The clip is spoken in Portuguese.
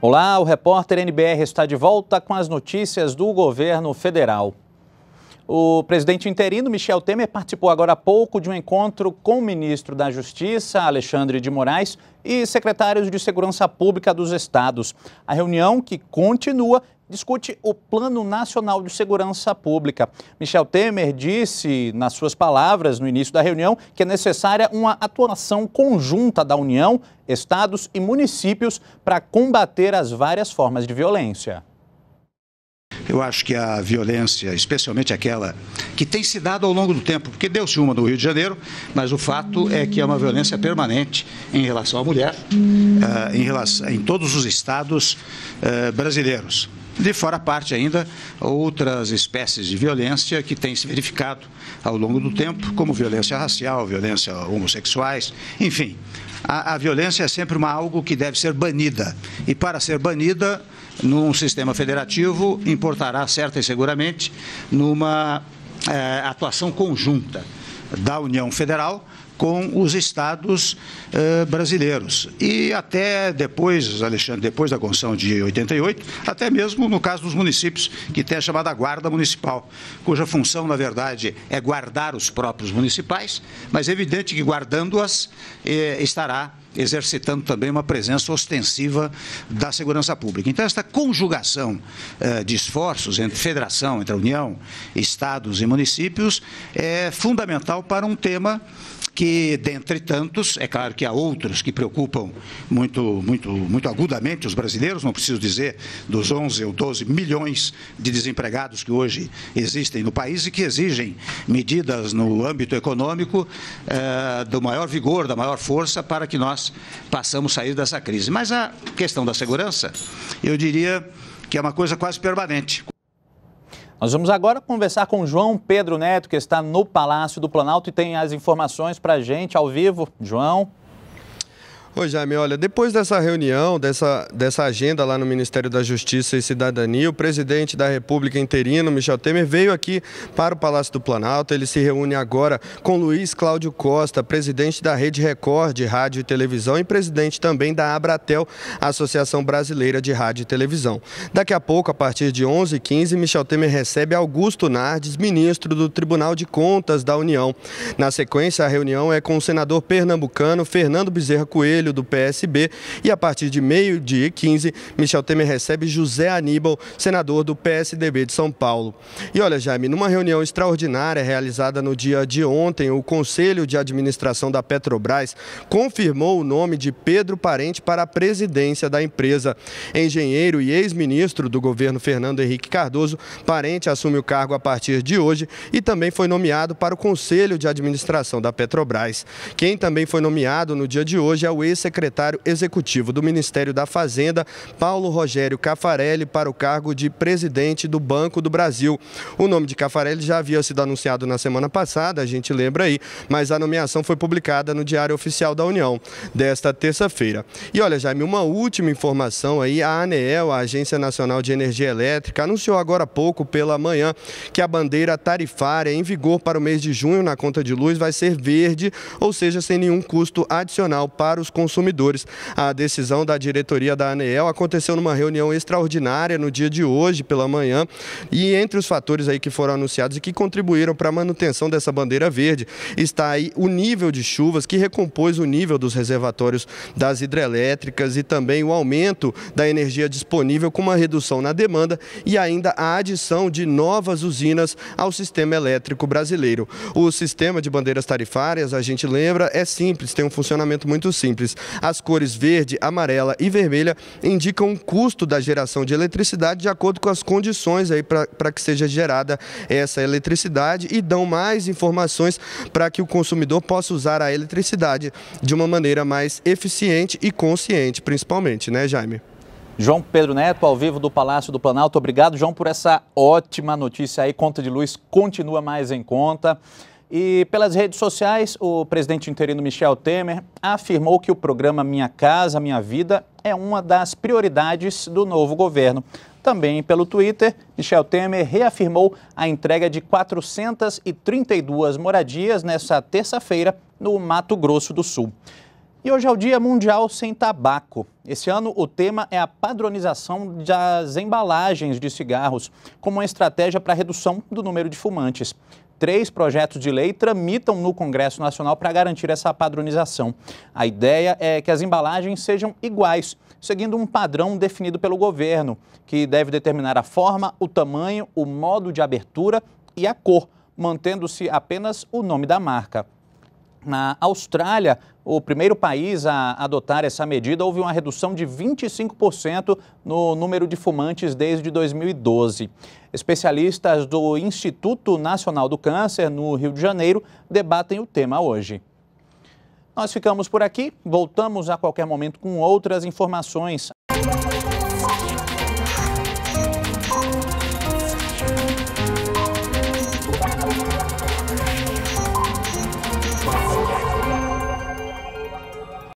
Olá, o repórter NBR está de volta com as notícias do governo federal. O presidente interino Michel Temer participou agora há pouco de um encontro com o ministro da Justiça, Alexandre de Moraes, e secretários de Segurança Pública dos estados. A reunião, que continua, discute o Plano Nacional de Segurança Pública. Michel Temer disse, nas suas palavras no início da reunião, que é necessária uma atuação conjunta da União, estados e municípios para combater as várias formas de violência. Eu acho que a violência, especialmente aquela que tem se dado ao longo do tempo, porque deu-se uma no Rio de Janeiro, mas o fato é que é uma violência permanente em relação à mulher, eh, em, relação, em todos os estados eh, brasileiros de fora a parte ainda outras espécies de violência que têm se verificado ao longo do tempo, como violência racial, violência homossexuais, enfim. A, a violência é sempre uma algo que deve ser banida. E para ser banida, num sistema federativo, importará certa e seguramente numa é, atuação conjunta da União Federal com os estados eh, brasileiros. E até depois, Alexandre, depois da Constituição de 88, até mesmo no caso dos municípios, que tem a chamada Guarda Municipal, cuja função, na verdade, é guardar os próprios municipais, mas é evidente que guardando-as eh, estará exercitando também uma presença ostensiva da segurança pública. Então, esta conjugação eh, de esforços entre federação, entre União, estados e municípios é fundamental para um tema que que, dentre tantos, é claro que há outros que preocupam muito, muito, muito agudamente os brasileiros, não preciso dizer dos 11 ou 12 milhões de desempregados que hoje existem no país e que exigem medidas no âmbito econômico eh, do maior vigor, da maior força para que nós possamos sair dessa crise. Mas a questão da segurança, eu diria que é uma coisa quase permanente. Nós vamos agora conversar com João Pedro Neto, que está no Palácio do Planalto e tem as informações para a gente ao vivo. João. Oi Jaime, olha, depois dessa reunião, dessa, dessa agenda lá no Ministério da Justiça e Cidadania, o presidente da República interino, Michel Temer, veio aqui para o Palácio do Planalto. Ele se reúne agora com Luiz Cláudio Costa, presidente da Rede Record de Rádio e Televisão e presidente também da Abratel, Associação Brasileira de Rádio e Televisão. Daqui a pouco, a partir de 11h15, Michel Temer recebe Augusto Nardes, ministro do Tribunal de Contas da União. Na sequência, a reunião é com o senador pernambucano Fernando Bezerra Coelho, do PSB. E a partir de meio-dia 15, Michel Temer recebe José Aníbal, senador do PSDB de São Paulo. E olha, Jaime, numa reunião extraordinária realizada no dia de ontem, o Conselho de Administração da Petrobras confirmou o nome de Pedro Parente para a presidência da empresa. Engenheiro e ex-ministro do governo Fernando Henrique Cardoso, Parente assume o cargo a partir de hoje e também foi nomeado para o Conselho de Administração da Petrobras. Quem também foi nomeado no dia de hoje é o ex ex-secretário executivo do Ministério da Fazenda, Paulo Rogério Cafarelli, para o cargo de presidente do Banco do Brasil. O nome de Cafarelli já havia sido anunciado na semana passada, a gente lembra aí, mas a nomeação foi publicada no Diário Oficial da União desta terça-feira. E olha, Jaime, uma última informação aí, a ANEEL, a Agência Nacional de Energia Elétrica, anunciou agora há pouco pela manhã que a bandeira tarifária em vigor para o mês de junho na conta de luz vai ser verde, ou seja, sem nenhum custo adicional para os consumidores consumidores. A decisão da diretoria da ANEEL aconteceu numa reunião extraordinária no dia de hoje, pela manhã, e entre os fatores aí que foram anunciados e que contribuíram para a manutenção dessa bandeira verde está aí o nível de chuvas que recompôs o nível dos reservatórios das hidrelétricas e também o aumento da energia disponível com uma redução na demanda e ainda a adição de novas usinas ao sistema elétrico brasileiro. O sistema de bandeiras tarifárias, a gente lembra, é simples, tem um funcionamento muito simples. As cores verde, amarela e vermelha indicam o custo da geração de eletricidade de acordo com as condições aí para que seja gerada essa eletricidade e dão mais informações para que o consumidor possa usar a eletricidade de uma maneira mais eficiente e consciente, principalmente, né, Jaime? João Pedro Neto, ao vivo do Palácio do Planalto. Obrigado, João, por essa ótima notícia aí. Conta de luz continua mais em conta. E pelas redes sociais, o presidente interino Michel Temer afirmou que o programa Minha Casa Minha Vida é uma das prioridades do novo governo. Também pelo Twitter, Michel Temer reafirmou a entrega de 432 moradias nesta terça-feira no Mato Grosso do Sul. E hoje é o Dia Mundial Sem Tabaco. Esse ano, o tema é a padronização das embalagens de cigarros como uma estratégia para a redução do número de fumantes. Três projetos de lei tramitam no Congresso Nacional para garantir essa padronização. A ideia é que as embalagens sejam iguais, seguindo um padrão definido pelo governo, que deve determinar a forma, o tamanho, o modo de abertura e a cor, mantendo-se apenas o nome da marca. Na Austrália, o primeiro país a adotar essa medida, houve uma redução de 25% no número de fumantes desde 2012. Especialistas do Instituto Nacional do Câncer, no Rio de Janeiro, debatem o tema hoje. Nós ficamos por aqui, voltamos a qualquer momento com outras informações.